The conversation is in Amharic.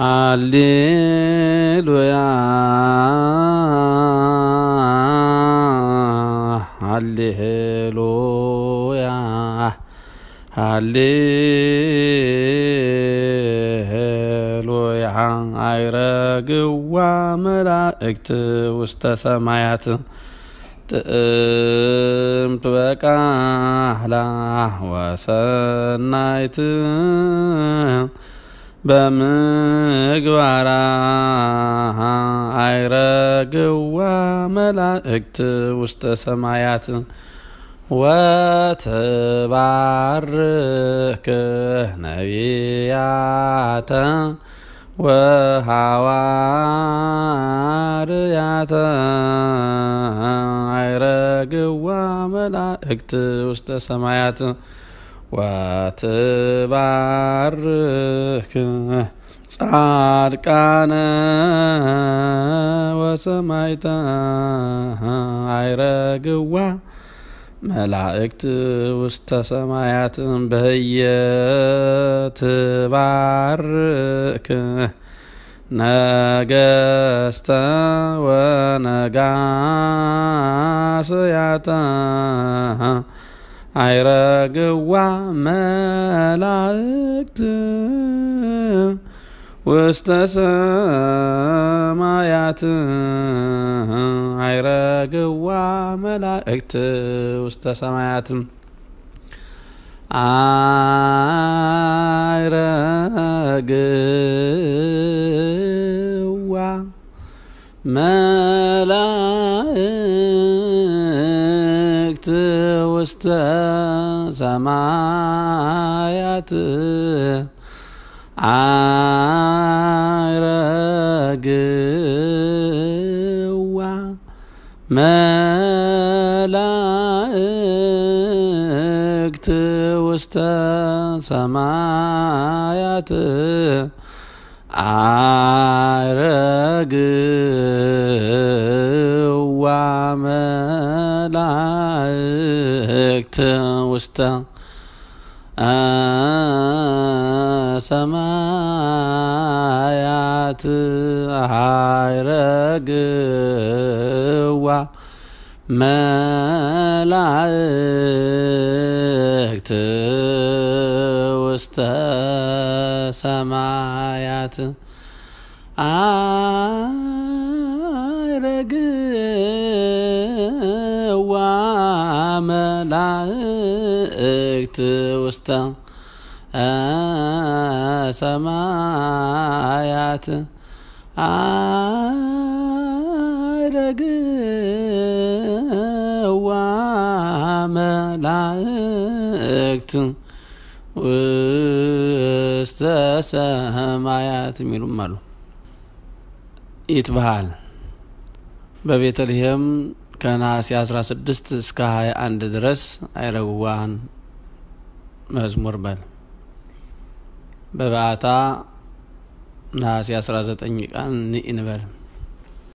ሃሌሉያ ሃሌሉያ ሃሌሉያ አይረግዋ መላእክት ውስተ ሰማያት ጥዕምት በቃህላ ወሰናይት በምግባራ አይረግዋ መላእክት ውስተ ሰማያት ወትባርክ ነቢያተ ወሃዋርያተ አይረግዋ መላእክት ውስተ ሰማያት ወትባርክ ጻድቃነ ወሰማይታ አይረግዋ መላእክት ውስተ ሰማያትን በየ ትባርክ ነገስተ ወነጋስያታ አይረግዋ መላእክት ውስተ ሰማያት አይረግዋ መላእክት ውስተ ሰማያት አይረግዋ መላእክት ውስተ ሰማያት አረግዋ መላእክት ውስተ ሰማያት አረግዋ መላ لك توشتا آه سمايات هاي رقوة ملعك توشتا سمايات هاي መላእክት ውስተ ሰማያት አረግዋ መላእክት ውስተ ሰማያት የሚሉም አሉ። ይትበሃል በቤተልሔም ከነሐሴ 16 እስከ 21 ድረስ አይረጉዋን መዝሙር በል። በበዓታ ነሐሴ 19 ቀን ንኢንበል